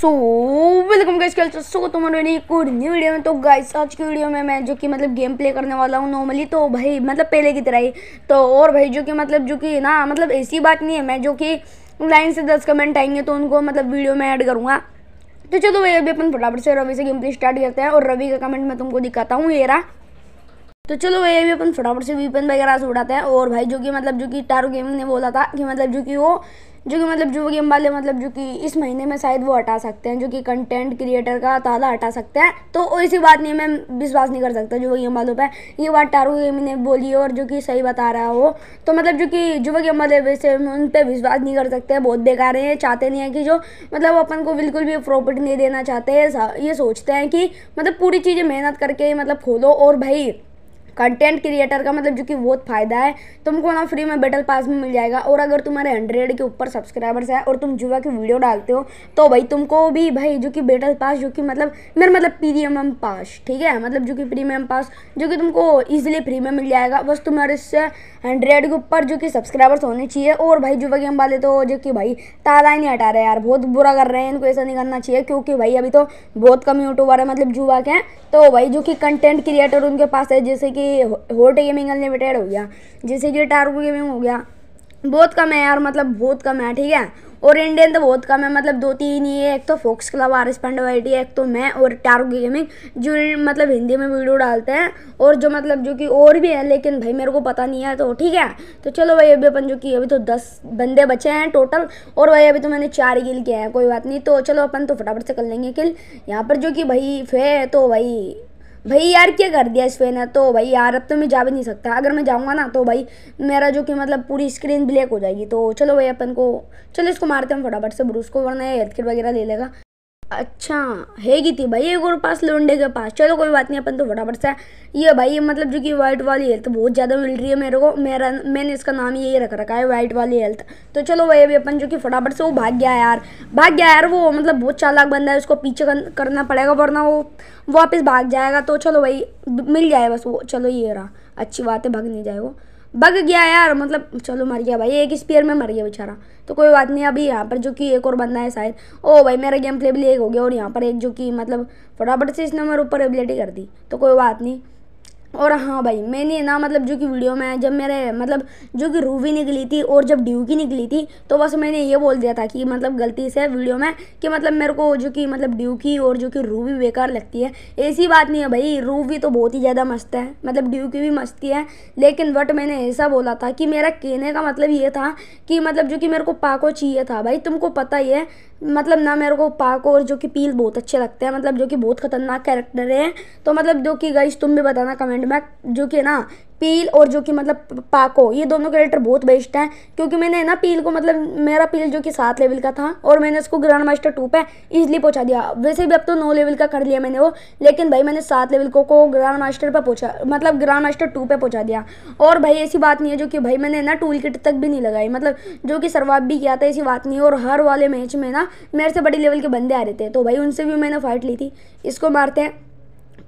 सो welcome guys culture so तुम्हारे तो नई एक न्यू वीडियो में तो गाइस आज की वीडियो में मैं जो कि मतलब गेम प्ले करने वाला हूँ नॉर्मली तो भाई मतलब पहले की तरह ही तो और भाई जो कि मतलब जो कि ना मतलब ऐसी बात नहीं है मैं जो कि लाइन से दस कमेंट आएंगे तो उनको मतलब वीडियो में ऐड करूँगा तो चलो भाई अभी अपन फटाफट से रवि से गेम प्ले स्टार्ट करते हैं और रवि का कमेंट मैं तुमको दिखाता हूँ ये रहा तो चलो भाई अभी अपन फटाफट से वीपन वगैरह से उड़ाते हैं और भाई जो कि मतलब जो कि टारू गेमिंग ने बोला था कि मतलब जो कि वो जो कि मतलब जो गेम वाले मतलब जो कि इस महीने में शायद वो हटा सकते हैं जो कि कंटेंट क्रिएटर का ताला हटा सकते हैं तो ऐसी बात नहीं मैं विश्वास नहीं कर सकता जो गेम वालों पर ये बात टारू गेमी ने बोली और जो कि सही बता रहा हो तो मतलब जो कि युवा गेम वाले वैसे उन पर विश्वास नहीं कर सकते बहुत बेकार हैं चाहते नहीं हैं कि जो मतलब अपन को बिल्कुल भी प्रॉफिट नहीं देना चाहते ये सोचते हैं कि मतलब पूरी चीज़ें मेहनत करके मतलब खोलो और भाई कंटेंट क्रिएटर का मतलब जो कि बहुत फ़ायदा है तुमको ना फ्री में बैटल पास में मिल जाएगा और अगर तुम्हारे हंड्रेड के ऊपर सब्सक्राइबर्स है और तुम जुआ की वीडियो डालते हो तो भाई तुमको भी भाई जो कि बैटल पास जो कि मतलब मेरा मतलब प्रीमियम पास ठीक है मतलब जो कि प्रीमियम पास जो कि तुमको ईजिली फ्री में मिल जाएगा बस तुम्हारे इससे हंड्रेड के ऊपर जो कि सब्सक्राइबर्स होने चाहिए और भाई जुआ गेम वाले तो जो कि भाई ताला ही नहीं हटा रहे यार बहुत बुरा कर रहे हैं इनको ऐसा नहीं करना चाहिए क्योंकि भाई अभी तो बहुत कम यूट्यूबर है मतलब जुआ के हैं तो भाई जो कि कंटेंट क्रिएटर उनके पास है जैसे कि होट गेमिंग अनलिमिटेड हो गया जैसे कि टार्गो गेमिंग हो गया बहुत कम है यार मतलब बहुत कम है ठीक है और इंडियन तो बहुत कम है मतलब दो तीन ही है एक तो फोक्स क्लब आर एस पांडवाइटी एक तो मैं और टारो गेमिंग जो मतलब हिंदी में वीडियो डालते हैं और जो मतलब जो कि और भी है लेकिन भाई मेरे को पता नहीं है तो ठीक है तो चलो भाई अभी अपन जो कि अभी तो दस बंदे बचे हैं टोटल और भाई अभी तो मैंने चार ही किल किया है कोई बात नहीं तो चलो अपन तो फटाफट से कर लेंगे किल यहाँ पर जो कि भाई फे तो भाई भाई यार क्या कर दिया इस पे ने तो भाई यार अब तो मैं जा भी नहीं सकता अगर मैं जाऊँगा ना तो भाई मेरा जो कि मतलब पूरी स्क्रीन ब्लैक हो जाएगी तो चलो भाई अपन को चलो इसको मारते हम फटाफट से ब्रूस को वरना ये हेल्थ किट वगैरह ले लेगा अच्छा हैगी थी भाई एक और पास लोंडे के पास चलो कोई बात नहीं अपन तो फटाफट से ये भाई ये मतलब जो कि वाइट वाली हेल्थ बहुत ज़्यादा मिल रही है मेरे को मेरा मैंने इसका नाम यही रख रखा है वाइट वाली हेल्थ तो चलो भाई अभी अपन जो कि फटाफट से वो भाग गया यार भाग गया यार वो मतलब बहुत चालाक बंदा है उसको पीछे करना पड़ेगा वरना वो वापस भाग जाएगा तो चलो भाई मिल जाए बस वो चलो ये रहा अच्छी बात है भाग नहीं जाए वो बग गया यार मतलब चलो मर गया भाई एक स्पेयर में मर गया बेचारा तो कोई बात नहीं अभी यहाँ पर जो कि एक और बंदा है शायद ओ भाई मेरा गेम प्ले भी एक हो गया और यहाँ पर एक जो कि मतलब फटाफट से इस नंबर ऊपर एबिलिटी कर दी तो कोई बात नहीं और हाँ भाई मैंने ना मतलब जो कि वीडियो में जब मेरे मतलब जो कि रूवी निकली थी और जब ड्यू की निकली थी तो बस मैंने ये बोल दिया था कि मतलब गलती से वीडियो में कि मतलब मेरे को जो कि मतलब ड्यू की और जो कि रूवी बेकार लगती है ऐसी बात नहीं है भाई रूवी तो बहुत ही ज़्यादा मस्त है मतलब ड्यू की भी मस्ती है लेकिन बट मैंने ऐसा बोला था कि मेरा कहने का मतलब ये था कि मतलब जो कि मेरे को पाको चाहिए था भाई तुमको पता ही है मतलब ना मेरे को पाक और जो कि पील बहुत अच्छे लगते हैं मतलब जो कि बहुत खतरनाक कैरेक्टर है तो मतलब जो कि गाइस तुम भी बताना कमेंट में जो कि ना पील और जो कि मतलब पाको ये दोनों कैरेक्टर बहुत बेस्ट हैं क्योंकि मैंने ना पील को मतलब मेरा पील जो कि सात लेवल का था और मैंने उसको ग्रैंड मास्टर टू पे इजिली पहुंचा दिया वैसे भी अब तो नौ लेवल का कर लिया मैंने वो लेकिन भाई मैंने सात लेवल को को ग्रैंड मास्टर पर पहुँचा मतलब ग्रैंड मास्टर टू पर पहुँचा दिया और भाई ऐसी बात नहीं है जो कि भाई मैंने ना टूल किट तक भी नहीं लगाई मतलब जो कि सर्वाब भी किया था ऐसी बात नहीं और हर वाले मैच में ना मेरे से बड़े लेवल के बंदे आ रहे थे तो भाई उनसे भी मैंने फाइट ली थी इसको मारते हैं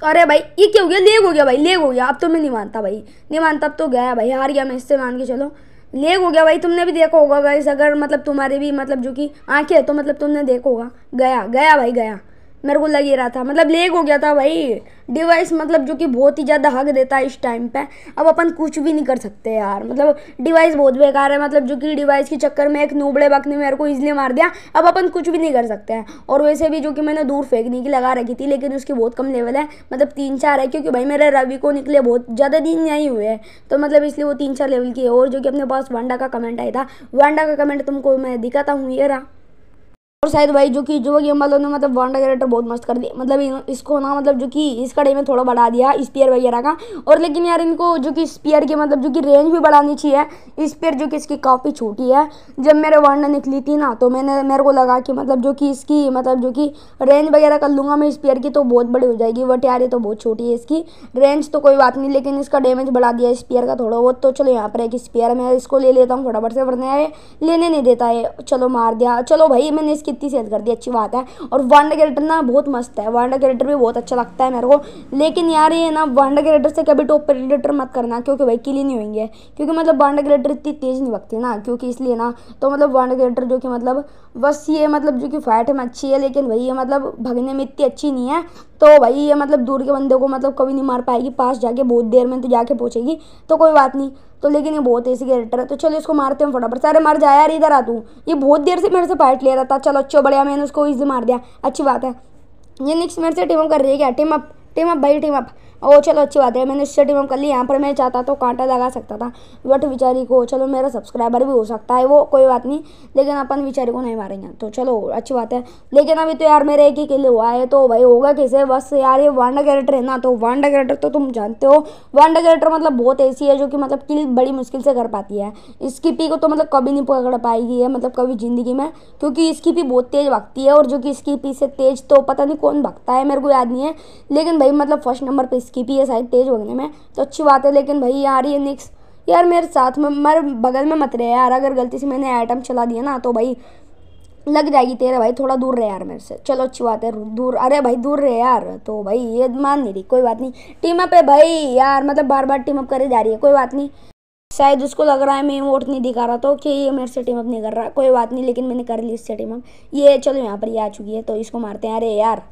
अरे भाई ये क्या हो गया लेग हो गया भाई लेग हो गया अब तो मैं नहीं मानता भाई नहीं मानता अब तो गया भाई हार गया मैं इससे मान के चलो लेग हो गया भाई तुमने भी देखा होगा गाइस अगर मतलब तुम्हारे भी मतलब जो कि आंखें है तो मतलब तुमने देखा होगा गया गया भाई गया मेरे को लग ही रहा था मतलब लेग हो गया था भाई डिवाइस मतलब जो कि बहुत ही ज़्यादा हक देता है इस टाइम पे अब अपन कुछ भी नहीं कर सकते यार मतलब डिवाइस बहुत बेकार है मतलब जो कि डिवाइस के चक्कर में एक नूबड़े बक ने मेरे को इजली मार दिया अब अपन कुछ भी नहीं कर सकते हैं और वैसे भी जो कि मैंने दूर फेंकने की लगा रखी थी लेकिन उसकी बहुत कम लेवल है मतलब तीन चार है क्योंकि भाई मेरे रवि को निकले बहुत ज़्यादा दिन नहीं हुए हैं तो मतलब इसलिए वो तीन चार लेवल की है और जो कि अपने पास वांडा का कमेंट आया था वांडा का कमेंट तुमको मैं दिखाता हूँ ये रहा और शायद भाई जो कि जो कि मतलब ने मतलब वन डायरेक्टर बहुत मस्त कर दिया मतलब इसको ना मतलब जो कि इस कड़े में थोड़ा बढ़ा दिया स्पीयर वगैरह का और लेकिन यार इनको जो कि स्पीयर के मतलब जो कि रेंज भी बढ़ानी चाहिए स्पीयर जो कि इसकी काफ़ी छोटी है जब मेरे वन निकली थी ना तो मैंने मेरे को लगा कि मतलब जो कि इसकी मतलब जो कि रेंज वगैरह कर लूँगा मैं स्पीयर की तो बहुत बड़ी हो जाएगी वट यार ये तो बहुत छोटी है इसकी रेंज तो कोई बात नहीं लेकिन इसका डैमेज बढ़ा दिया स्पीयर का थोड़ा बहुत तो चलो यहाँ पर एक स्पीयर मैं इसको ले लेता हूँ फटाफट से बढ़ने लेने नहीं देता है चलो मार दिया चलो भाई मैंने इसकी कितनी सेल कर दी अच्छी बात है और वांडा कैरेक्टर ना बहुत मस्त है वांडा कैरेक्टर भी बहुत अच्छा लगता है मेरे को लेकिन यार ये ना वांडा कैरेक्टर से कभी टॉप प्रेडेटर मत करना क्योंकि भाई किली नहीं होंगे क्योंकि मतलब वांडा कैरेक्टर इतनी तेज़ नहीं लगती ना क्योंकि इसलिए ना तो मतलब वांडा कैरेक्टर जो कि मतलब बस ये मतलब जो कि फाइट में अच्छी है लेकिन भाई ये मतलब भगने में इतनी अच्छी नहीं है तो भाई ये मतलब दूर के बंदे को मतलब कभी नहीं मार पाएगी पास जाके बहुत देर में तो जाके पहुँचेगी तो कोई बात नहीं तो लेकिन ये बहुत ऐसी कैरेक्टर है तो चलो इसको मारते हैं फटाफट सारे मार जाए यार इधर आ तू ये बहुत देर से मेरे से फाइट ले रहा था चलो अच्छा बढ़िया मैंने उसको इजी मार दिया अच्छी बात है ये नेक्स्ट मेरे से टीम अप कर रही है क्या टीम अप टीम अप भाई टीम अप ओ चलो अच्छी बात है मैंने स्टडी हम कर ली यहाँ पर मैं चाहता तो कांटा लगा सकता था बट विचारी को चलो मेरा सब्सक्राइबर भी हो सकता है वो कोई बात नहीं लेकिन अपन विचारी को नहीं मारेंगे तो चलो अच्छी बात है लेकिन अभी तो यार मेरे एक ही किले हुआ है तो भाई होगा कैसे बस यार ये वांडा कैरेक्टर है ना तो वांडा कैरेक्टर तो तुम जानते हो वांडा कैरेक्टर मतलब बहुत ऐसी है जो कि मतलब किल बड़ी मुश्किल से कर पाती है इसकी पी को तो मतलब कभी नहीं पकड़ पाएगी है मतलब कभी ज़िंदगी में क्योंकि इसकी पी बहुत तेज़ भागती है और जो कि इसकी पी से तेज़ तो पता नहीं कौन भागता है मेरे को याद नहीं है लेकिन भाई मतलब फर्स्ट नंबर पर इसकी भी ये तेज़ हो गई मैं तो अच्छी बात है लेकिन भाई यार ये निक्स यार मेरे साथ में मेरे बगल में मत रहे यार अगर गलती से मैंने आइटम चला दिया ना तो भाई लग जाएगी तेरा भाई थोड़ा दूर रहे यार मेरे से चलो अच्छी बात है दूर अरे भाई दूर रहे यार तो भाई ये मान नहीं रही कोई बात नहीं टीम अप है भाई यार मतलब बार बार टीम अप करे जा रही है कोई बात नहीं शायद उसको लग रहा है मैं वोट नहीं दिखा रहा तो कि ये मेरे से टीम अप नहीं कर रहा कोई बात नहीं लेकिन मैंने कर ली इससे टीम अप ये चलो यहाँ पर ये आ चुकी है तो इसको मारते हैं अरे यार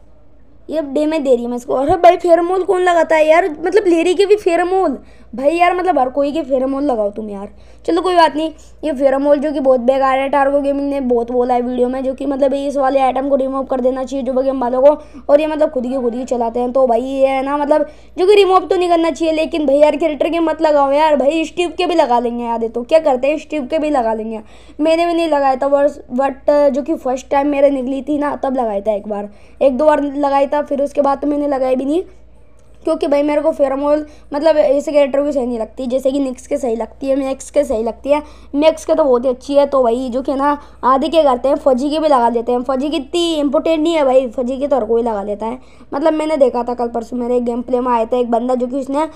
ये डे में दे रही है मैं इसको अरे हाँ भाई फेरामोल कौन लगाता है यार मतलब लेरी के भी फेरामोल भाई यार मतलब हर कोई के फेरामोल लगाओ तुम यार चलो कोई बात नहीं ये फेरामोल जो कि बहुत बेकार है टारगो गेमिंग ने बहुत बोला है वीडियो में जो कि मतलब इस वाले आइटम को रिमूव कर देना चाहिए जो गेम वालों को और ये मतलब खुद ही खुद ही चलाते हैं तो भाई ये है ना मतलब जो कि रिमूव तो नहीं करना चाहिए लेकिन भाई यार कैरेक्टर के मत लगाओ यार भाई स्टीव के भी लगा लेंगे यार तो क्या करते हैं स्टीव के भी लगा लेंगे मैंने भी नहीं लगाया था बट जो कि फर्स्ट टाइम मेरे निकली थी ना तब लगाया था एक बार एक दो बार लगाया था था फिर उसके बाद तो मैंने लगाया भी नहीं क्योंकि भाई मेरे को फेरामोल मतलब ऐसे कैरेक्टर को सही नहीं लगती जैसे कि निक्स के सही लगती है मैक्स के सही लगती है मैक्स के तो बहुत ही अच्छी है तो भाई जो कि ना आधे क्या करते हैं फौजी के भी लगा देते हैं फौजी की इतनी इंपोर्टेंट नहीं है भाई फौजी के तो हर कोई लगा देता है मतलब मैंने देखा था कल परसों मेरे गेम प्ले में आया था एक बंदा जो कि उसने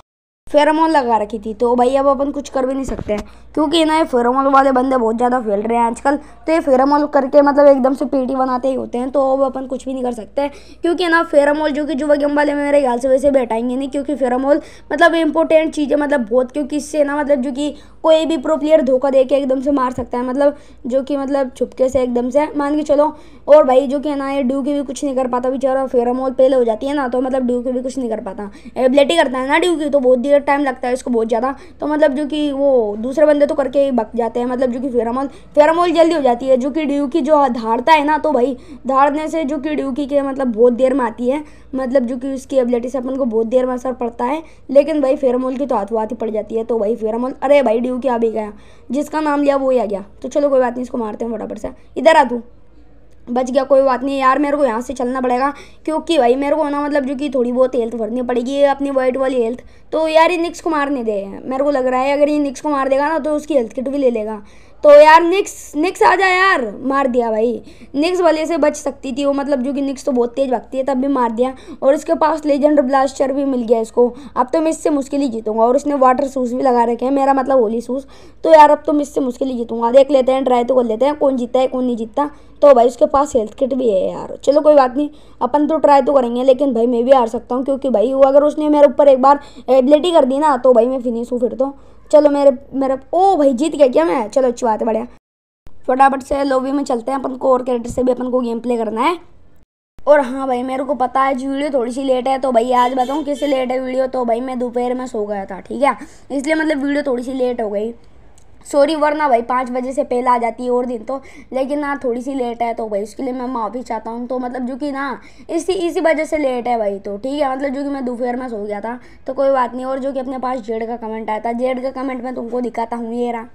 फेरामोन लगा रखी थी तो भाई अब अपन कुछ कर भी नहीं सकते हैं क्योंकि ना ये फेरामोल वाले बंदे बहुत ज़्यादा फैल रहे हैं आजकल तो ये फेरामोल करके मतलब एकदम से पीटी बनाते ही होते हैं तो अब अपन कुछ भी नहीं कर सकते क्योंकि ना फेरामोल जो कि जुवा गेम वाले मेरे ख्याल से वैसे बैठाएंगे नहीं क्योंकि फेरामोल मतलब इंपॉर्टेंट चीज़ है मतलब बहुत क्योंकि इससे ना मतलब जो कि कोई भी प्रो प्लेयर धोखा दे के एकदम से मार सकता है मतलब जो कि मतलब छुपके से एकदम से मान के चलो और भाई जो कि ना ये ड्यू की भी कुछ नहीं कर पाता बेचारा फेरामोल पहले हो जाती है ना तो मतलब ड्यू की भी कुछ नहीं कर पाता एबिलिटी करता है ना ड्यू की तो बहुत देर टाइम लगता है इसको बहुत ज़्यादा तो मतलब जो कि वो दूसरे बंदे तो करके ही बक जाते हैं मतलब जो कि फेरामोल फेरामोल जल्दी हो जाती है जो कि ड्यू की जो धारता है ना तो भाई धारने से जो कि ड्यू की के मतलब बहुत देर में आती है मतलब जो कि उसकी एबिलिटी से अपन को बहुत देर में असर पड़ता है लेकिन भाई फेरामोल की तो हाथों हाथ ही पड़ जाती है तो भाई फेरामोल अरे भाई ड्यू की आ भी गया जिसका नाम लिया वो ही आ गया तो चलो कोई बात नहीं इसको मारते हैं फटाफट से इधर आ तू बच गया कोई बात नहीं यार मेरे को यहाँ से चलना पड़ेगा क्योंकि भाई मेरे को ना मतलब जो कि थोड़ी बहुत हेल्थ भरनी पड़ेगी अपनी वाइट वाली हेल्थ तो यार ये निक्स को मारने दे मेरे को लग रहा है अगर ये निक्स को मार देगा ना तो उसकी हेल्थ किट भी ले लेगा तो यार निक्स निक्स आ जाए यार मार दिया भाई निक्स वाले से बच सकती थी वो मतलब जो कि निक्स तो बहुत तेज़ भागती है तब भी मार दिया और इसके पास लेजेंड ब्लास्टर भी मिल गया इसको अब तो मैं इससे मुश्किल ही जीतूंगा और इसने वाटर सूज भी लगा रखे हैं मेरा मतलब होली सूज तो यार अब तो मैं इससे मुश्किल ही जीतूंगा देख लेते हैं ट्राई तो कर लेते हैं कौन जीता है कौन नहीं जीतता तो भाई उसके पास हेल्थ किट भी है यार चलो कोई बात नहीं अपन तो ट्राई तो करेंगे लेकिन भाई मैं भी हार सकता हूँ क्योंकि भाई वो अगर उसने मेरे ऊपर एक बार एबिलिटी कर दी ना तो भाई मैं फिनिश हूँ फिर तो चलो मेरे मेरा ओ भाई जीत गया क्या मैं चलो अच्छी बात है बढ़िया फटाफट से लोबी में चलते हैं अपन को और कैरेक्टर से भी अपन को गेम प्ले करना है और हाँ भाई मेरे को पता है जी वीडियो थोड़ी सी लेट है तो भाई आज बताऊँ किससे लेट है वीडियो तो भाई मैं दोपहर में सो गया था ठीक है इसलिए मतलब वीडियो थोड़ी सी लेट हो गई सॉरी वरना भाई पाँच बजे से पहले आ जाती है और दिन तो लेकिन ना थोड़ी सी लेट है तो भाई उसके लिए मैं माफ़ी चाहता हूँ तो मतलब जो कि ना इसी इसी वजह से लेट है भाई तो ठीक है मतलब जो कि मैं दोपहर में सो गया था तो कोई बात नहीं और जो कि अपने पास जेड का कमेंट आया था जेड का कमेंट मैं तुमको दिखाता हूँ ये रहा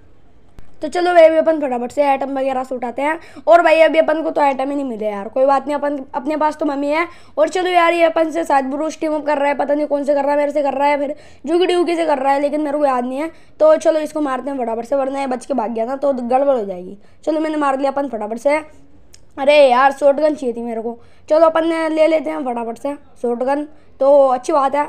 तो चलो भाई अभी अपन फटाफट से आइटम वगैरह से उठाते हैं और भाई अभी अपन को तो आइटम ही नहीं मिले यार कोई बात नहीं अपन अपने पास तो मम्मी है और चलो यार ये अपन से शायद ब्रूस टीम कर रहा है पता नहीं कौन से कर रहा है मेरे से कर रहा है फिर कि डूगी से कर रहा है लेकिन मेरे को याद नहीं है तो चलो इसको मारते हैं फटाफट से वरना बच के भाग गया था तो गड़बड़ हो जाएगी चलो मैंने मार लिया अपन फटाफट से अरे यार शॉर्ट गन चाहिए थी मेरे को चलो अपन ले लेते हैं फटाफट से शॉर्ट गन तो अच्छी बात है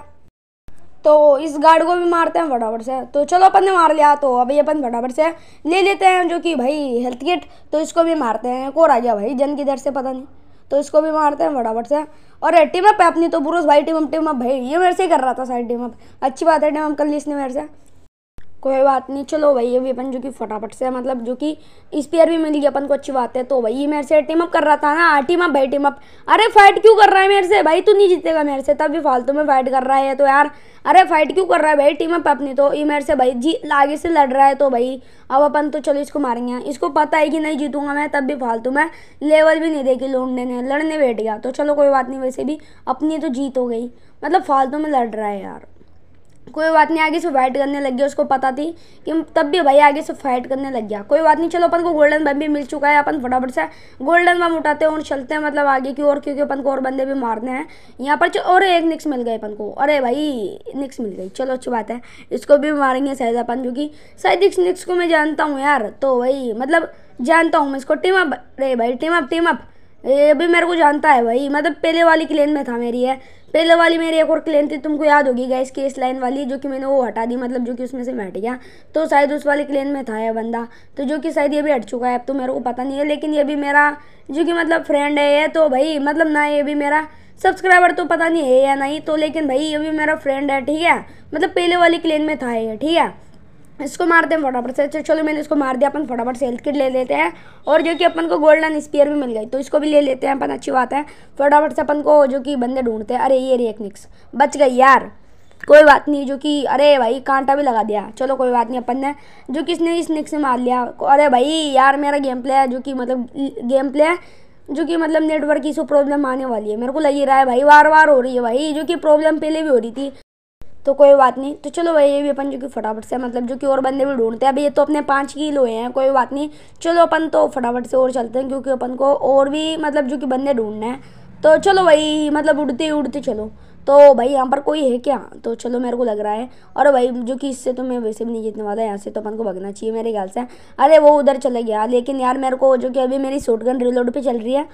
तो इस गार्ड को भी मारते हैं फटाफट से तो चलो अपन ने मार लिया तो अभी अपन फटाफट से ले लेते हैं जो कि भाई हेल्थ किट तो इसको भी मारते हैं कोर आ गया भाई जन दर से पता नहीं तो इसको भी मारते हैं फटाफट से और टीम अप है अपनी तो बुरुस भाई टीम अप टीम अप भाई ये मेरे से ही कर रहा था सारी टीम अप अच्छी बात है टीम अप कर ली इसने मेरे से कोई बात नहीं चलो भाई अभी अपन जो कि फटाफट से मतलब जो कि स्पेयर भी मिल गया अपन को अच्छी बात है तो भाई मेरे से टीम अप कर रहा था ना टीम अप भाई टीम अप अरे फाइट क्यों कर रहा है मेरे से भाई तू नहीं जीतेगा मेरे से तभी फालतू में फाइट कर रहा है तो यार अरे फाइट क्यों कर रहा है भाई टीम अप अपनी तो ये मेरे से भाई जी आगे से लड़ रहा है तो भाई अब अपन तो चलो इसको मारेंगे इसको पता है कि नहीं जीतूंगा मैं तब भी फालतू मैं लेवल भी नहीं देगी लौंडे ने लड़ने बैठ गया तो चलो कोई बात नहीं वैसे भी अपनी तो जीत हो गई मतलब फालतू में लड़ रहा है यार कोई बात नहीं आगे से फाइट करने लग गया उसको पता थी कि तब भी भाई आगे से फाइट करने लग गया कोई बात नहीं चलो अपन को गोल्डन बम भी मिल चुका है अपन फटाफट से गोल्डन बम उठाते हैं और चलते हैं मतलब आगे की ओर क्योंकि अपन को और बंदे भी मारने हैं यहाँ पर और एक निक्स मिल गए अपन को अरे भाई निक्स मिल गई चलो अच्छी बात है इसको भी मारेंगे शायद अपन क्योंकि शायद इस निक्स को मैं जानता हूँ यार तो भाई मतलब जानता हूँ मैं इसको टीम अप अरे भाई टीम अप टीम अप ये भी मेरे को जानता है भाई मतलब पहले वाली क्लेन में था मेरी है पहले वाली मेरी एक और क्लेन थी तुमको याद होगी गैस की इस लाइन वाली जो कि मैंने वो हटा दी मतलब जो कि उसमें से मैं हट गया तो शायद उस वाली क्लेन में था यह बंदा तो जो कि शायद ये भी हट चुका है अब तो मेरे को पता नहीं है लेकिन ये भी मेरा जो कि मतलब फ्रेंड है ये तो भाई मतलब ना ये भी मेरा सब्सक्राइबर तो पता नहीं है या नहीं तो लेकिन भाई ये भी मेरा फ्रेंड है ठीक है मतलब पहले वाली क्लेन में था ये ठीक है इसको मारते हैं फटाफट से चलो मैंने इसको मार दिया अपन फटाफट से हेल्थ किट ले लेते हैं और जो कि अपन को गोल्डन स्पीयर भी मिल गई तो इसको भी ले लेते हैं अपन अच्छी बात है फटाफट से अपन को जो कि बंदे ढूंढते हैं अरे ये रे एक निक्स बच गई यार कोई बात नहीं जो कि अरे भाई कांटा भी लगा दिया चलो कोई बात नहीं अपन ने जो कि इसने इस निक्स से मार लिया अरे भाई यार मेरा गेम प्ले है जो कि मतलब गेम प्ले है जो कि मतलब नेटवर्क की सो प्रॉब्लम आने वाली है मेरे को लग ही रहा है भाई बार बार हो रही है भाई जो कि प्रॉब्लम पहले भी हो रही थी तो कोई बात नहीं तो चलो भाई ये भी अपन जो कि फटाफट से मतलब जो कि और बंदे भी ढूंढते हैं अभी ये तो अपने पाँच किलो हैं कोई बात नहीं चलो अपन तो फटाफट से और चलते हैं क्योंकि अपन को और भी मतलब जो कि बंदे ढूंढने है तो चलो भाई मतलब उड़ते ही उड़ते चलो तो भाई यहाँ पर कोई है क्या तो चलो मेरे को लग रहा है और भाई जो कि इससे तो मैं वैसे भी नहीं जीतने वाला यहाँ से तो अपन को भगना चाहिए मेरे ख्याल से अरे वो उधर चले गया लेकिन यार मेरे को जो कि अभी मेरी शॉटगन रिलोड पर चल रही है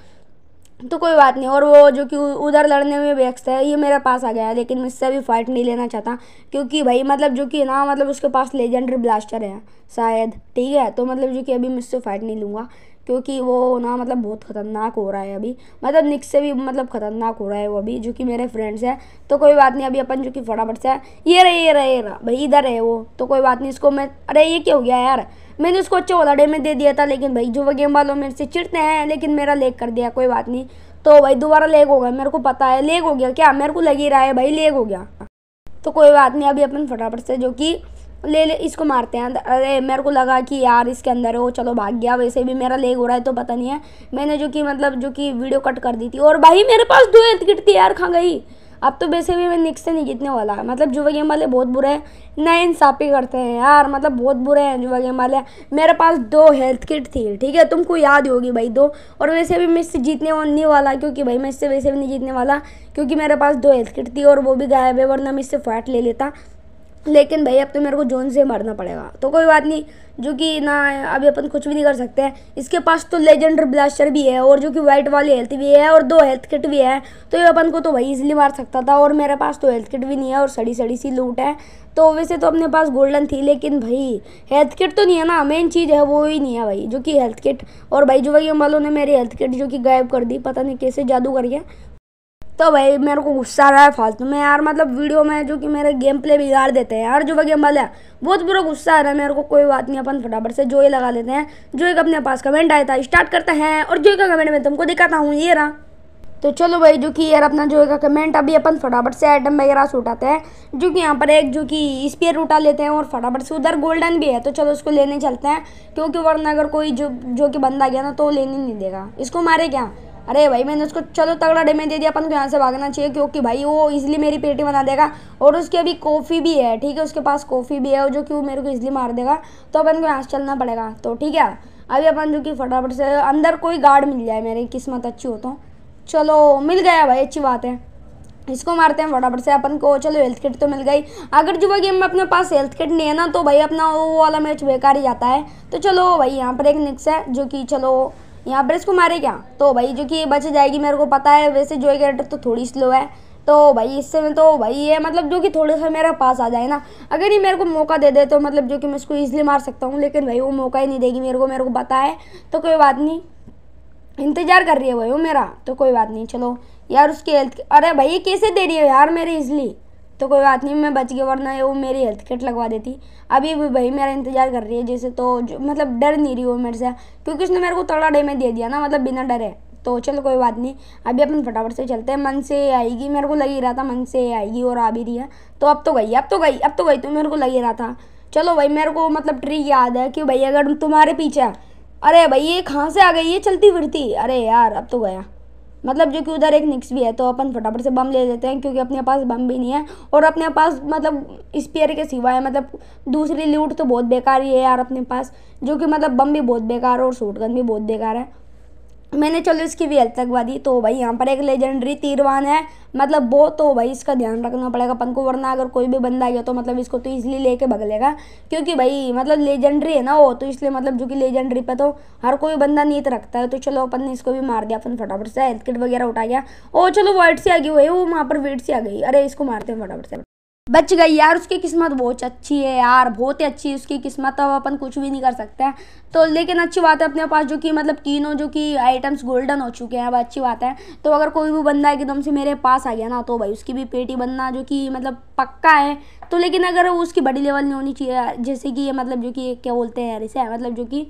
तो कोई बात नहीं और वो जो कि उधर लड़ने में व्यस्त है ये मेरे पास आ गया लेकिन मुझसे अभी फाइट नहीं लेना चाहता क्योंकि भाई मतलब जो कि ना मतलब उसके पास लेजेंडरी ब्लास्टर है शायद ठीक है तो मतलब जो कि अभी मुझसे फाइट नहीं लूँगा क्योंकि वो ना मतलब बहुत ख़तरनाक हो रहा है अभी मतलब निक से भी मतलब ख़तरनाक हो रहा है वो अभी जो कि मेरे फ्रेंड्स हैं तो कोई बात नहीं अभी अपन जो कि फटाफट से ये रहे ये रहे भाई इधर है वो तो कोई बात नहीं इसको मैं अरे ये क्या हो गया यार मैंने उसको अच्छे चौलाडे में दे दिया था लेकिन भाई जो वो गेम वालों मेरे से चिड़ते हैं लेकिन मेरा लेग कर दिया कोई बात नहीं तो भाई दोबारा लेग होगा मेरे को पता है लेग हो गया क्या मेरे को लग ही रहा है भाई लेग हो गया तो कोई बात नहीं अभी अपन फटाफट से जो कि ले ले इसको मारते हैं अरे मेरे को लगा कि यार इसके अंदर हो चलो भाग गया वैसे भी मेरा लेग हो रहा है तो पता नहीं है मैंने जो कि मतलब जो कि वीडियो कट कर दी थी और भाई मेरे पास दो हेल्थ किट थी यार खा गई अब तो वैसे भी मैं निक्स से नहीं जीतने वाला मतलब जुआ गेम वाले बहुत बुरे हैं ना इंसाफी करते हैं यार मतलब बहुत बुरे हैं जुआ गेम वाले मेरे पास दो हेल्थ किट थी ठीक है तुमको याद होगी भाई दो और वैसे भी मैं इससे जीतने नहीं वाला क्योंकि भाई मैं इससे वैसे भी नहीं जीतने वाला क्योंकि मेरे पास दो हेल्थ किट थी और वो भी गायब है वरना मैं इससे फैट ले लेता लेकिन भाई अब तो मेरे को जोन से मारना पड़ेगा तो कोई बात नहीं जो कि ना अभी अपन कुछ भी नहीं कर सकते हैं इसके पास तो लेजेंडर ब्लास्टर भी है और जो कि वाइट वाली हेल्थ भी है और दो हेल्थ किट भी है तो ये अपन को तो भाई इजीली मार सकता था और मेरे पास तो हेल्थ किट भी नहीं है और सड़ी सड़ी सी लूट है तो वैसे तो अपने पास गोल्डन थी लेकिन भाई हेल्थ किट तो नहीं है ना मेन चीज़ है वो ही नहीं है भाई जो कि हेल्थ किट और भाई जो भाई वालों ने मेरी हेल्थ किट जो कि गायब कर दी पता नहीं कैसे जादू कर गया तो भाई मेरे को गुस्सा आ रहा है फालतू में यार मतलब वीडियो में जो कि मेरे गेम प्ले बिगाड़ देते हैं यार जो वह गेम वाले बहुत बुरा गुस्सा आ रहा है मेरे को कोई बात नहीं अपन फटाफट से ही लगा लेते हैं जो एक अपने पास कमेंट आया था स्टार्ट करते हैं और जो का कमेंट मैं तुमको दिखाता हूँ ये रहा तो चलो भाई जो कि यार अपना जो है कमेंट अभी अपन फटाफट से आइटम वगैरह से उठाते हैं जो कि यहाँ पर एक जो कि स्पेयर उठा लेते हैं और फटाफट से उधर गोल्डन भी है तो चलो उसको लेने चलते हैं क्योंकि वरना अगर कोई जो जो कि बंदा गया ना तो लेने नहीं देगा इसको मारे क्या अरे भाई मैंने उसको चलो तगड़ा डैमेज दे दिया अपन को यहाँ से भागना चाहिए क्योंकि भाई वो इजिली मेरी पेटी बना देगा और उसकी अभी कॉफ़ी भी है ठीक है उसके पास कॉफ़ी भी है जो कि वो मेरे को इजिली मार देगा तो अपन को यहाँ से चलना पड़ेगा तो ठीक है अभी अपन जो कि फटाफट से अंदर कोई गार्ड मिल जाए मेरी किस्मत अच्छी हो तो चलो मिल गया भाई अच्छी बात है इसको मारते हैं फटाफट से अपन को चलो हेल्थ किट तो मिल गई अगर जुबा गेम में अपने पास हेल्थ किट नहीं है ना तो भाई अपना वो वाला मैच बेकार ही जाता है तो चलो भाई यहाँ पर एक निक्स है जो कि चलो यहाँ पर इसको मारे क्या तो भाई जो कि ये बच जाएगी मेरे को पता है वैसे जो है कैरेक्टर तो थोड़ी स्लो है तो भाई इससे में तो भाई ये मतलब जो कि थोड़ा सा मेरा पास आ जाए ना अगर ये मेरे को मौका दे दे तो मतलब जो कि मैं इसको ईजिली मार सकता हूँ लेकिन भाई वो मौका ही नहीं देगी मेरे को मेरे को पता है तो कोई बात नहीं इंतज़ार कर रही है भाई वो मेरा तो कोई बात नहीं चलो यार उसकी हेल्थ अरे भाई ये कैसे दे रही है यार मेरे इजली तो कोई बात नहीं मैं बच गया वरना वो मेरी हेल्थ किट लगवा देती अभी भी भाई मेरा इंतजार कर रही है जैसे तो मतलब डर नहीं रही वो मेरे से क्योंकि उसने मेरे को थोड़ा में दे दिया ना मतलब बिना डरे तो चलो कोई बात नहीं अभी अपन फटाफट से चलते हैं मन से आएगी मेरे को लग ही रहा था मन से आएगी और आ भी रही है तो अब तो गई अब तो गई अब तो गई तो मेरे को लग ही रहा था चलो भाई मेरे को मतलब ट्री याद है कि भाई अगर तुम्हारे पीछे अरे भाई ये कहाँ से आ गई ये चलती फिरती अरे यार अब तो गया मतलब जो कि उधर एक निक्स भी है तो अपन फटाफट से बम ले लेते हैं क्योंकि अपने पास बम भी नहीं है और अपने पास मतलब स्पेयर के सिवाय मतलब दूसरी लूट तो बहुत बेकार ही है यार अपने पास जो कि मतलब बम भी बहुत बेकार है और शूटगन भी बहुत बेकार है मैंने चलो इसकी भी हेल्थ लगवा दी तो भाई यहाँ पर एक लेजेंडरी तीरवान है मतलब वो तो भाई इसका ध्यान रखना पड़ेगा अपन को वरना अगर कोई भी बंदा गया तो मतलब इसको तो इजली लेके भग लेगा क्योंकि भाई मतलब लेजेंडरी है ना वो तो इसलिए मतलब जो कि लेजेंडरी पे तो हर कोई बंदा नीत रखता है तो चलो अपन ने इसको भी मार दिया अपन फटाफट से हेल्थ किट वगैरह उठा गया और चलो वर्ड से आ गई वो वहाँ पर वीट से आ गई अरे इसको मारते हैं फटाफट से बच गई यार उसकी किस्मत बहुत अच्छी है यार बहुत ही अच्छी उसकी किस्मत अब अपन कुछ भी नहीं कर सकते हैं तो लेकिन अच्छी बात है अपने पास जो कि मतलब तीनों जो कि आइटम्स गोल्डन हो चुके हैं अब अच्छी बात है तो अगर कोई भी बंदा एकदम से मेरे पास आ गया ना तो भाई उसकी भी पेटी बनना जो कि मतलब पक्का है तो लेकिन अगर उसकी बड़ी लेवल नहीं होनी चाहिए जैसे कि ये मतलब जो कि क्या बोलते हैं यार इसे मतलब जो कि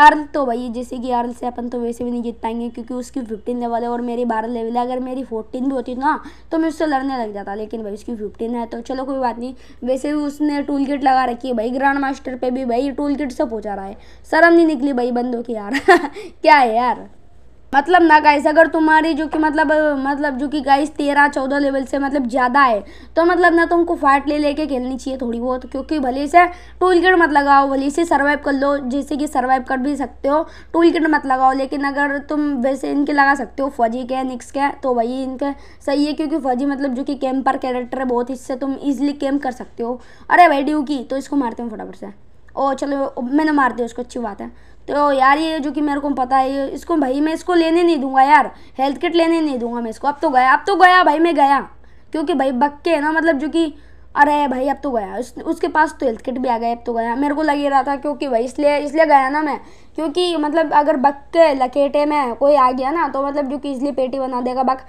अर्ल तो भाई जैसे कि अर्ल से अपन तो वैसे भी नहीं जीत पाएंगे क्योंकि उसकी फिफ्टीन लेवल है और मेरी बारह लेवल है अगर मेरी फोर्टीन भी होती ना तो मैं उससे लड़ने लग जाता लेकिन भाई उसकी फिफ्टीन है तो चलो कोई बात नहीं वैसे भी उसने टूल किट लगा रखी है भाई ग्रांड मास्टर पर भी भाई टूल किट से पहुँचा रहा है शर्म नहीं निकली भाई बंदों की यार क्या है यार मतलब ना गाइस अगर तुम्हारी जो कि मतलब मतलब जो कि गाइस तेरह चौदह लेवल से मतलब ज़्यादा है तो मतलब ना तुमको फाइट ले लेके खेलनी चाहिए थोड़ी बहुत क्योंकि भले से टूल किट मत लगाओ भले से सर्वाइव कर लो जैसे कि सर्वाइव कर भी सकते हो टूल किट मत लगाओ लेकिन अगर तुम वैसे इनके लगा सकते हो फौजी के निक्स के तो वही इनके सही है क्योंकि फौजी मतलब जो कि कैम्पर कैरेक्टर है बहुत इससे तुम ईजिली कैम्प कर सकते हो अरे भाई ड्यू की तो इसको मारते हो फटाफट से ओ चलो मैंने मार दिया उसको अच्छी बात है तो यार ये जो कि मेरे को पता है इसको भाई मैं इसको लेने नहीं दूंगा यार हेल्थ किट लेने नहीं दूंगा मैं इसको अब तो गया अब तो गया भाई मैं गया क्योंकि भाई बक्के है ना मतलब जो कि अरे भाई अब तो गया उस, उसके पास तो हेल्थ किट भी आ गया अब तो गया मेरे को लग ही रहा था क्योंकि भाई इसलिए इसलिए गया ना मैं क्योंकि मतलब अगर बक्के लकेटे में कोई आ गया ना तो मतलब जो कि इसलिए पेटी बना देगा बक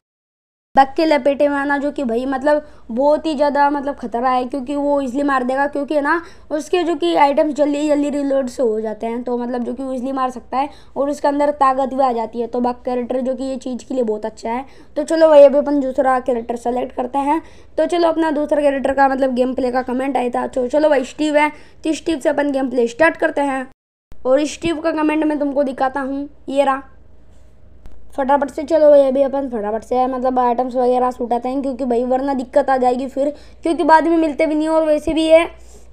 बग के लपेटे में आना जो कि भाई मतलब बहुत ही ज़्यादा मतलब खतरा है क्योंकि वो इजली मार देगा क्योंकि ना उसके जो कि आइटम्स जल्दी जल्दी रिलोड से हो जाते हैं तो मतलब जो कि वो इजली मार सकता है और उसके अंदर ताकत भी आ जाती है तो बग कैरेक्टर जो कि ये चीज़ के लिए बहुत अच्छा है तो चलो वही अभी अपन दूसरा कैरेक्टर सेलेक्ट करते हैं तो चलो अपना दूसरा कैरेक्टर का मतलब गेम प्ले का कमेंट आया था तो चलो वही स्टीव है तो स्टीव से अपन गेम प्ले स्टार्ट करते हैं और स्टीव का कमेंट मैं तुमको दिखाता हूँ ये रहा फटाफट से चलो भाई अभी अपन फटाफट से मतलब आइटम्स वगैरह उठाते हैं क्योंकि भाई वरना दिक्कत आ जाएगी फिर क्योंकि बाद में मिलते भी नहीं और वैसे भी है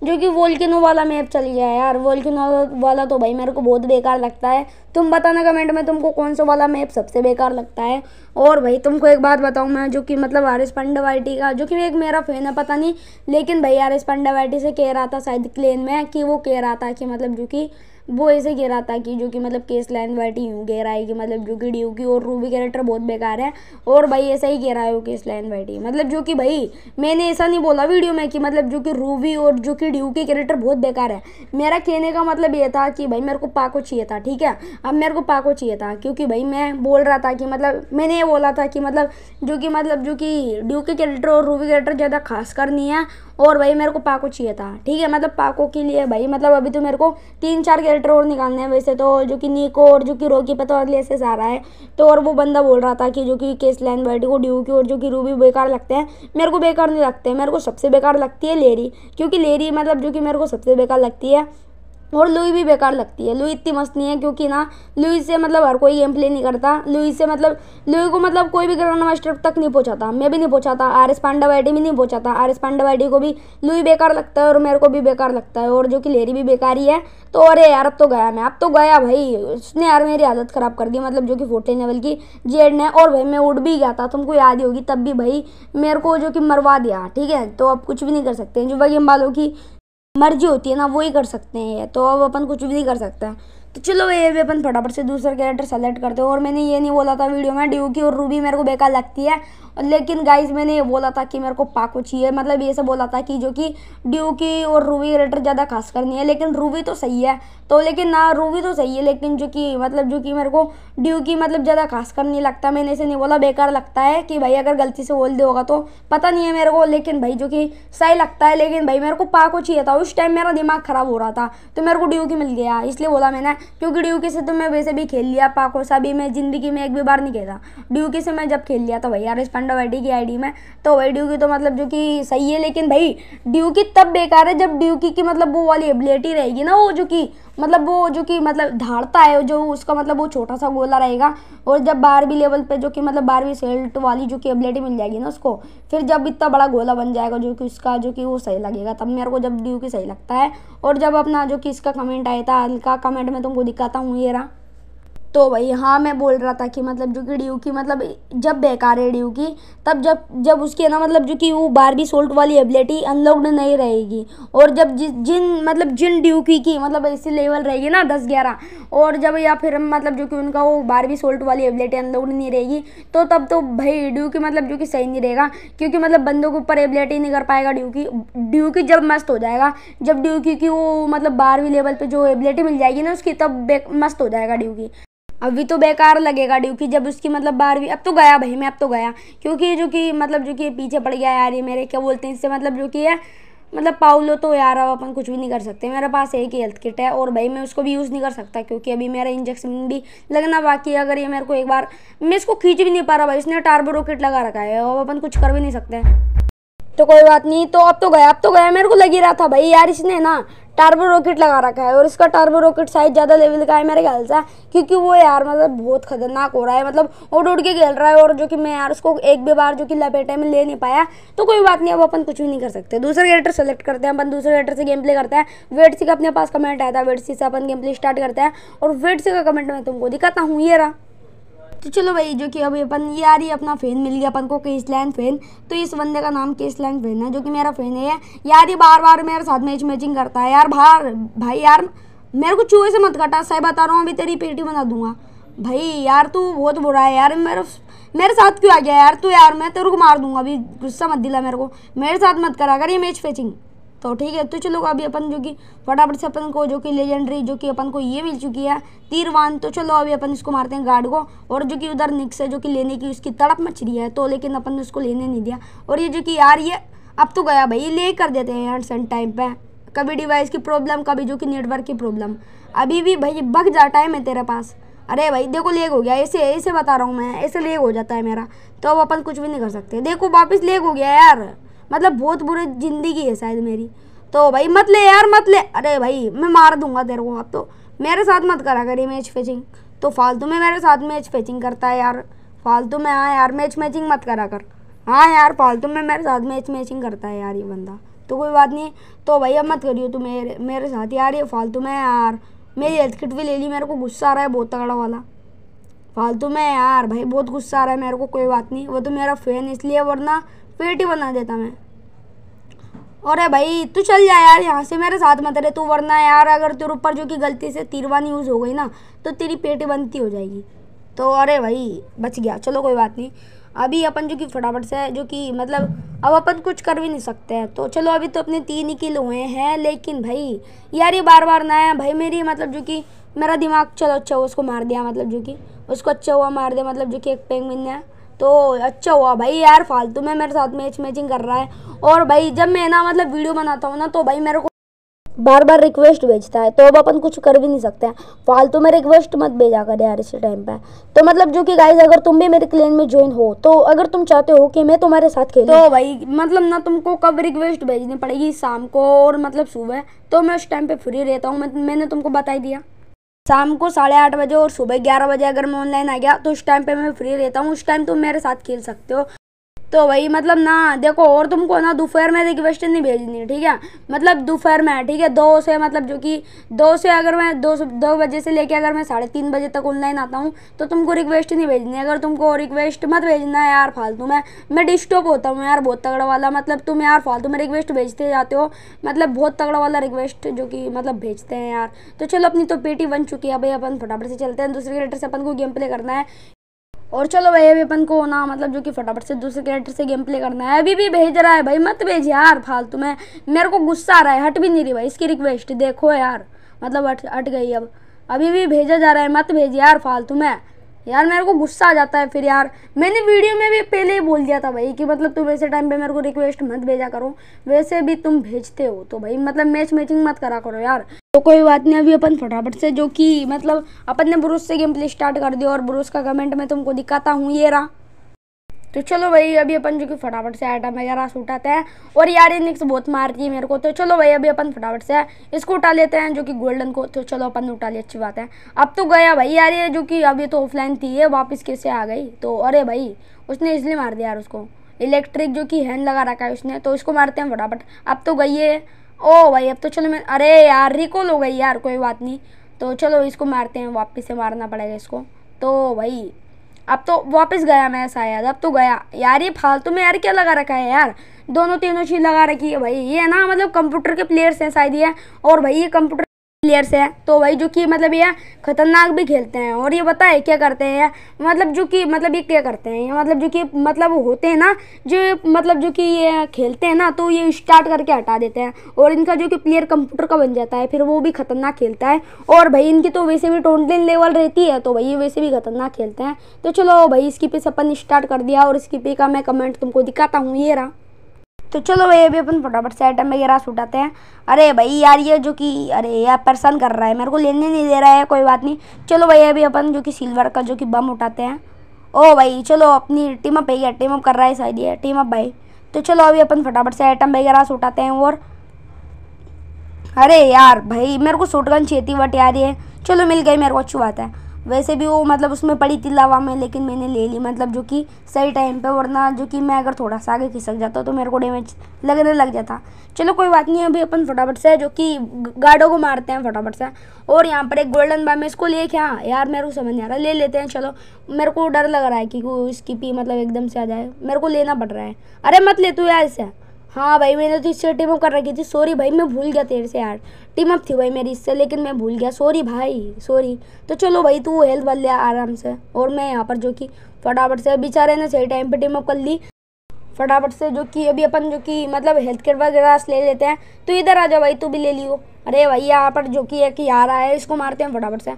जो कि वोल्किनो वाला मैप चल गया है यार वोल्केनो वाला तो भाई मेरे को बहुत बेकार लगता है तुम बताना कमेंट में तुमको कौन सा वाला मैप सबसे बेकार लगता है और भाई तुमको एक बात बताऊँ मैं जो कि मतलब आर एस पंडावाइटी का जो कि एक मेरा फैन है पता नहीं लेकिन भाई आर एस पंडावाइटी से कह रहा था शायद क्लेन में कि वो कह रहा था कि मतलब जो कि वो ऐसे गिरा था कि जो कि मतलब केस लाइन वाटी यूँ गिरा है कि मतलब जो कि ड्यू की और रूबी कैरेक्टर बहुत बेकार है और भाई ऐसा ही गिरा है वो केस लाइन वाटी मतलब जो कि भाई मैंने ऐसा नहीं बोला वीडियो में कि मतलब जो कि रूबी और जो कि ड्यू के कैरेक्टर बहुत बेकार है मेरा कहने का मतलब ये था कि भाई मेरे को पाको चाहिए था ठीक है अब मेरे को पाको चाहिए था क्योंकि भाई मैं बोल रहा था कि मतलब मैंने ये बोला था कि मतलब जो कि मतलब जो कि ड्यू के कैरेक्टर और रूबी कैरेक्टर ज़्यादा खास कर नहीं है और भाई मेरे को पाको चाहिए था ठीक है मतलब पाको के लिए भाई मतलब अभी तो मेरे को तीन चार कैरेक्टर और निकालने हैं वैसे तो जो कि नीको और जो कि रोकी पतवाली ऐसे सारा है तो और वो बंदा बोल रहा था कि जो कि केस लाइन बर्टी को ड्यू की और जो कि रूबी बेकार लगते हैं मेरे को बेकार नहीं लगते मेरे को सबसे बेकार लगती है लेरी क्योंकि लेरी मतलब जो कि मेरे को सबसे बेकार लगती है और लुई भी बेकार लगती है लुई इतनी मस्त नहीं है क्योंकि ना लुई से मतलब हर कोई गेम प्ले नहीं करता लुई से मतलब लुई को मतलब कोई भी ग्राउंड मास्टर तक नहीं पहुंचाता मैं भी नहीं पहुंचाता आर एस वाइडी भी नहीं पहुंचाता आर एस पांडावाइडी को भी लुई बेकार लगता है और मेरे को भी बेकार लगता है और जो कि लेरी भी बेकार ही है तो अरे यार अब तो गया मैं अब तो गया भाई उसने यार मेरी आदत ख़राब कर दी मतलब जो कि फोर्टीन लेवल की जेड ने और भाई मैं उड़ भी गया था तुमको याद ही होगी तब भी भाई मेरे को जो कि मरवा दिया ठीक है तो अब कुछ भी नहीं कर सकते जो भाई गेम बालों की मर्जी होती है ना वही कर सकते हैं ये तो अब अपन कुछ भी नहीं कर सकते हैं तो चलो ये भी अपन फटाफट से दूसरा कैरेक्टर सेलेक्ट करते हैं और मैंने ये नहीं बोला था वीडियो में ड्यू की और रूबी मेरे को बेकार लगती है लेकिन गाइज मैंने ये बोला था कि मेरे को पाको चाहिए मतलब ये सब बोला था कि जो कि ड्यू की और रूवी रेटर ज़्यादा खास करनी है लेकिन रूवी तो सही है तो लेकिन ना रूवी तो सही है लेकिन जो कि मतलब जो कि मेरे को ड्यू की मतलब ज़्यादा खास कर नहीं लगता मैंने इसे नहीं बोला बेकार लगता है कि भाई अगर गलती से बोल दे होगा तो पता नहीं है मेरे को लेकिन भाई जो कि सही लगता है लेकिन भाई मेरे को पाको चाहिए था उस टाइम मेरा दिमाग ख़राब हो रहा था तो मेरे को ड्यू की मिल गया इसलिए बोला मैंने क्योंकि ड्यू की से तो मैं वैसे भी खेल लिया पाको सा भी मैं ज़िंदगी में एक भी बार नहीं खेला ड्यू की से मैं जब खेल लिया था तो भाई यार रिस्पॉन्ड अंडा वाइडी की आईडी में तो भाई ड्यू की तो मतलब जो कि सही है लेकिन भाई ड्यू की तब बेकार है जब ड्यू की, की मतलब वो वाली एबिलिटी रहेगी ना वो जो कि मतलब वो जो कि मतलब धाड़ता है जो उसका मतलब वो छोटा सा गोला रहेगा और जब बारहवीं लेवल पे जो कि मतलब बारहवीं सेल्ट वाली जो कि एबिलिटी मिल जाएगी ना उसको फिर जब इतना बड़ा गोला बन जाएगा जो कि उसका जो कि वो सही लगेगा तब मेरे को जब ड्यू की सही लगता है और जब अपना जो कि इसका कमेंट आया था हल्का कमेंट में तुमको दिखाता हूँ ये रहा तो भाई हाँ मैं बोल रहा था कि मतलब जो कि डी की मतलब जब बेकार है डी की तब जब जब उसके ना मतलब जो कि वो बारहवीं सोल्ट वाली एबिलिटी अनलॉक्ड नहीं रहेगी और जब जि, जिन मतलब जिन डी की, की मतलब ऐसी लेवल रहेगी ना दस ग्यारह और जब या फिर मतलब जो कि उनका वो बारहवीं सोल्ट वाली एबिलिटी अनलॉक्ड नहीं रहेगी तो तब तो भाई डी की मतलब जो कि सही नहीं रहेगा क्योंकि मतलब बंदों के ऊपर एबिलिटी नहीं कर पाएगा डी की डी की जब मस्त हो जाएगा जब डी की वो मतलब बारहवीं लेवल पर जो एबिलिटी मिल जाएगी ना उसकी तब मस्त हो जाएगा डी की अभी तो बेकार लगेगा ड्यूकि जब उसकी मतलब बारहवीं अब तो गया भाई मैं अब तो गया क्योंकि जो कि मतलब जो कि पीछे पड़ गया यार ये मेरे क्या बोलते हैं इससे मतलब जो कि है मतलब पाउलो तो यार अब अपन कुछ भी नहीं कर सकते मेरे पास एक ही हेल्थ किट है और भाई मैं उसको भी यूज़ नहीं कर सकता क्योंकि अभी मेरा इंजेक्शन भी लगना बाकी है अगर ये मेरे को एक बार मैं इसको खींच भी नहीं पा रहा भाई इसने टार्बो रॉकेट लगा रखा है अब अपन कुछ कर भी नहीं सकते तो कोई बात नहीं तो अब तो गया अब तो गया मेरे को लग ही रहा था भाई यार इसने ना टर्बो रॉकेट लगा रखा है और इसका टर्बो रॉकेट साइज ज़्यादा लेवल का है मेरे ख्याल से क्योंकि वो यार मतलब बहुत खतरनाक हो रहा है मतलब उड़ उड़ के खेल रहा है और जो कि मैं यार उसको एक भी बार जो कि लपेटे में ले नहीं पाया तो कोई बात नहीं अब अपन कुछ भी नहीं कर सकते दूसरे कैरेक्टर सेलेक्ट करते हैं अपन दूसरे कैरेक्टर से गेम प्ले करते हैं वेट सी का अपने पास कमेंट आया था वेट सी से अपन गेम प्ले स्टार्ट करते हैं और वेट सी का कमेंट मैं तुमको दिखाता हूँ ये रहा तो चलो भाई जो कि अभी अपन ये आ रही है अपना फैन मिल गया अपन को केसलैंड फैन तो इस बंदे का नाम केसलैंड फैन है जो कि मेरा फैन है यार ये बार बार मेरे साथ मैच मैचिंग करता है यार बाहर भाई यार मेरे को चूहे से मत काटा सही बता रहा हूँ अभी तेरी पेटी बना दूंगा भाई यार तू बहुत बुरा है यार मेरे मेरे साथ क्यों आ गया यार तू यार मैं तेरे को मार दूंगा अभी गुस्सा मत दिला मेरे को मेरे साथ मत करा कर ये मैच फैचिंग तो ठीक है तो चलो अभी अपन जो कि फटाफट से अपन को जो कि लेजेंडरी जो कि अपन को ये मिल चुकी है तीरवान तो चलो अभी अपन इसको मारते हैं गार्ड को और जो कि उधर निक्स है जो कि लेने की उसकी तड़प मच रही है तो लेकिन अपन ने उसको लेने नहीं दिया और ये जो कि यार ये अब तो गया भाई ले कर देते हैं यार सन टाइम पर कभी डिवाइस की प्रॉब्लम कभी जो कि नेटवर्क की प्रॉब्लम अभी भी भाई बग जा टाइम है तेरे पास अरे भाई देखो लेग हो गया ऐसे ऐसे बता रहा हूँ मैं ऐसे लेग हो जाता है मेरा तो अब अपन कुछ भी नहीं कर सकते देखो वापस लेग हो गया यार मतलब बहुत बुरी ज़िंदगी है शायद मेरी तो भाई मत ले यार मत ले अरे भाई मैं मार दूंगा तेरे को अब तो मेरे साथ मत करा करी मैच फैचिंग तो फालतू में मेरे साथ मैच फैचिंग करता है यार फालतू में हाँ यार मैच मैचिंग मत करा कर हाँ यार फालतू में मेरे साथ मैच मैचिंग करता है यार ये बंदा तो कोई बात नहीं तो भाई अब मत करियो तू मेरे मेरे साथ यार ये फालतू में यार मेरी हेल्थ किट भी ले ली मेरे को गुस्सा आ रहा है बहुत तगड़ा वाला फालतू में यार भाई बहुत गुस्सा आ रहा है मेरे को कोई बात नहीं वो तो मेरा फैन इसलिए वरना पेटी बना देता मैं अरे भाई तू चल जा यार यहाँ से मेरे साथ मत रहे तू वरना यार अगर तेरे ऊपर जो कि गलती से तीरवान यूज़ हो गई ना तो तेरी पेटी बनती हो जाएगी तो अरे भाई बच गया चलो कोई बात नहीं अभी अपन जो कि फटाफट से जो कि मतलब अब अपन कुछ कर भी नहीं सकते हैं तो चलो अभी तो अपने तीन ही किल हुए हैं लेकिन भाई यार ये बार बार ना है भाई मेरी मतलब जो कि मेरा दिमाग चलो अच्छा हुआ उसको मार दिया मतलब जो कि उसको अच्छा हुआ मार दिया मतलब जो कि एक पेंगविन ने तो अच्छा हुआ भाई यार फालतू में मेरे साथ मैच मैचिंग कर रहा है और भाई जब मैं ना मतलब वीडियो बनाता हूँ ना तो भाई मेरे को बार बार रिक्वेस्ट भेजता है तो अब अपन कुछ कर भी नहीं सकते हैं फालतू में रिक्वेस्ट मत भेजा कर यार इसी टाइम पे तो मतलब जो कि गाइज अगर तुम भी मेरे क्लेन में ज्वाइन हो तो अगर तुम चाहते हो कि मैं तुम्हारे साथ खेलूं तो भाई मतलब ना तुमको कब रिक्वेस्ट भेजनी पड़ेगी शाम को और मतलब सुबह तो मैं उस टाइम पर फ्री रहता हूँ मैंने तुमको बताई दिया शाम को साढ़े आठ बजे और सुबह ग्यारह बजे अगर मैं ऑनलाइन आ गया तो उस टाइम पे मैं फ्री रहता हूँ उस टाइम तुम मेरे साथ खेल सकते हो तो वही मतलब ना देखो और तुमको ना दोपहर में रिक्वेस्ट नहीं भेजनी ठीक है मतलब दोपहर में ठीक है दो से मतलब जो कि दो से अगर मैं दो दो बजे से लेके अगर मैं साढ़े तीन बजे तक ऑनलाइन आता हूँ तो तुमको रिक्वेस्ट नहीं भेजनी अगर तुमको रिक्वेस्ट मत भेजना है यार फालतू में मैं डिस्टर्ब होता हूँ यार बहुत तगड़ा वाला मतलब तुम यार फालतू में रिक्वेस्ट भेजते जाते हो मतलब बहुत तगड़ा वाला रिक्वेस्ट जो कि मतलब भेजते हैं यार तो चलो अपनी तो पेटी बन चुकी है भाई अपन फटाफट से चलते हैं दूसरे क्रिएटर से अपन को गेम प्ले करना है और चलो भाई अभी अपन को ना मतलब जो कि फटाफट से दूसरे कैरेक्टर से गेम प्ले करना है अभी भी भेज रहा है भाई मत भेज यार फालतू में मेरे को गुस्सा आ रहा है हट भी नहीं रही भाई इसकी रिक्वेस्ट देखो यार मतलब हट हट गई अब अभी भी भेजा जा रहा है मत भेज यार फालतू में यार मेरे को गुस्सा आ जाता है फिर यार मैंने वीडियो में भी पहले ही बोल दिया था भाई कि मतलब तुम ऐसे टाइम पे मेरे को रिक्वेस्ट मत भेजा करो वैसे भी तुम भेजते हो तो भाई मतलब मैच मैचिंग मत करा करो यार तो कोई बात नहीं अभी अपन फटाफट से जो कि मतलब अपन ने ब्रूस से गेम प्ले स्टार्ट कर दिया और ब्रूस का कमेंट मैं तुमको दिखाता हूँ ये रहा तो चलो भाई अभी अपन जो कि फटाफट से आइटम वगैरह से उठाते हैं और यार ये निक्स बहुत मार रही है मेरे को तो चलो भाई अभी अपन फटाफट से इसको उठा लेते हैं जो कि गोल्डन को तो चलो अपन उठा लिया अच्छी बात है अब तो गया भाई यार ये जो कि अभी तो ऑफलाइन थी ये वापस कैसे आ गई तो अरे भाई उसने इसलिए मार दिया यार उसको इलेक्ट्रिक जो कि हैंड लगा रखा है उसने तो इसको मारते हैं फटाफट अब तो गई है ओ भाई अब तो चलो मैं अरे यार रिकॉल हो गई यार कोई बात नहीं तो चलो इसको मारते हैं वापस से मारना पड़ेगा इसको तो भाई अब तो वापस गया मैं शायद अब तो गया यार ये फालतू में यार क्या लगा रखा है यार दोनों तीनों चीज़ लगा रखी है भाई ये ना मतलब कंप्यूटर के प्लेयर्स हैं शायद ये और भाई ये कंप्यूटर प्लेयर्स है तो वही जो कि मतलब ये खतरनाक भी खेलते हैं और ये पता है क्या करते हैं मतलब जो कि मतलब ये क्या करते हैं मतलब जो कि मतलब होते हैं ना जो मतलब जो कि ये खेलते हैं ना तो ये स्टार्ट करके हटा देते हैं और इनका जो कि प्लेयर कंप्यूटर का बन जाता है फिर वो भी खतरनाक खेलता है और भाई इनकी तो वैसे भी टोटल लेवल रहती है तो भाई वैसे भी खतरनाक खेलते हैं तो चलो भाई इसकी पे अपन स्टार्ट कर दिया और इसकी पे का मैं कमेंट तुमको दिखाता हूँ ये रहा तो चलो भाई अभी अपन फटाफट से आइटम वगैरह सुटाते हैं अरे भाई यार ये जो कि अरे यार परेशान कर रहा है मेरे को लेने नहीं दे रहा है कोई बात नहीं चलो भाई अभी अपन जो कि सिल्वर का जो कि बम उठाते हैं ओ भाई चलो अपनी टीम अप है टीम अप कर रहा है शायद ये टीम अप भाई तो चलो अभी अपन फटाफट से आइटम वगैरह सुटाते हैं और अरे यार भाई मेरे को शॉटगन चाहिए थी बट यार ये चलो मिल गई मेरे को अच्छी बात है वैसे भी वो मतलब उसमें पड़ी थी लावा में लेकिन मैंने ले ली मतलब जो कि सही टाइम पे वरना जो कि मैं अगर थोड़ा सा आगे खिसक जाता तो मेरे को डैमेज लगने लग जाता चलो कोई बात नहीं अभी अपन फटाफट से जो कि गार्डों को मारते हैं फटाफट से और यहाँ पर एक गोल्डन बाम है इसको लिए क्या यार मेरे को समझ नहीं आ रहा ले लेते हैं चलो मेरे को डर लग रहा है कि इसकी पी मतलब एकदम से आ जाए मेरे को लेना पड़ रहा है अरे मत ले तू यार इसे हाँ भाई मैंने तो इससे टीम अप कर रखी थी सॉरी भाई मैं भूल गया तेरे से यार टीम अप थी भाई मेरी इससे लेकिन मैं भूल गया सॉरी भाई सॉरी तो चलो भाई तू हेल्थ बदल लिया आराम से और मैं यहाँ पर जो कि फटाफट से बेचारे ने सही टाइम पर टीम अप कर ली फटाफट से जो कि अभी अपन जो कि मतलब हेल्थ केयर वगैरह ले लेते हैं तो इधर आ जाओ भाई तू भी ले लियो अरे भाई यहाँ पर जो कि एक यार आया है इसको मारते हैं फटाफट से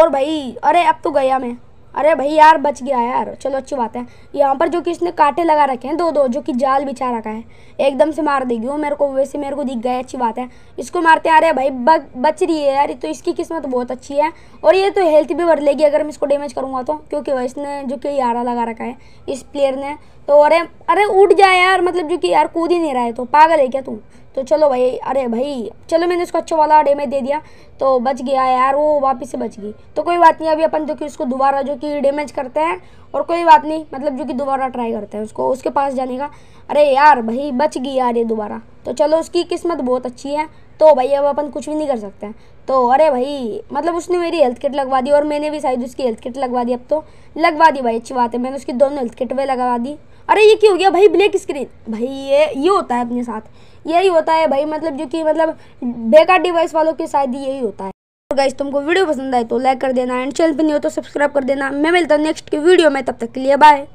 और भाई अरे अब तो गया मैं अरे भाई यार बच गया यार चलो अच्छी बात है यहाँ पर जो कि इसने कांटे लगा रखे हैं दो दो जो कि जाल बिछा रखा है एकदम से मार देगी वो मेरे को वैसे मेरे को दिख गया अच्छी बात है इसको मारते हैं अरे भाई बग, बच रही है यार तो इसकी किस्मत बहुत अच्छी है और ये तो हेल्थ भी बढ़ लेगी अगर मैं इसको डैमेज करूँगा तो क्योंकि इसने जो कि यारा लगा रखा है इस प्लेयर ने तो अरे अरे उठ जाए यार मतलब जो कि यार कूद ही नहीं रहा है तो पागल है क्या तू तो चलो भाई अरे भाई चलो मैंने उसको अच्छा वाला डैमेज दे दिया तो बच गया यार वो वापस से बच गई तो कोई बात नहीं अभी अपन जो कि उसको दोबारा जो कि डैमेज करते हैं और कोई बात नहीं मतलब जो कि दोबारा ट्राई करते हैं उसको उसके पास जाने का अरे यार भाई बच गई यार ये दोबारा तो चलो उसकी किस्मत बहुत अच्छी है तो भाई अब अपन कुछ भी नहीं कर सकते हैं तो अरे भाई मतलब उसने मेरी हेल्थ किट लगवा दी और मैंने भी शायद उसकी हेल्थ किट लगवा दी अब तो लगवा दी भाई अच्छी बात है मैंने उसकी दोनों हेल्थ किट वे लगवा दी अरे ये क्यों हो गया भाई ब्लैक स्क्रीन भाई ये ये होता है अपने साथ यही होता है भाई मतलब जो कि मतलब बेकार डिवाइस वालों के साथ यही होता है गाइस तो तुमको वीडियो पसंद आए तो लाइक कर देना एंड चैनल पर नहीं हो तो सब्सक्राइब कर देना मैं मिलता हूँ नेक्स्ट की वीडियो में तब तक के लिए बाय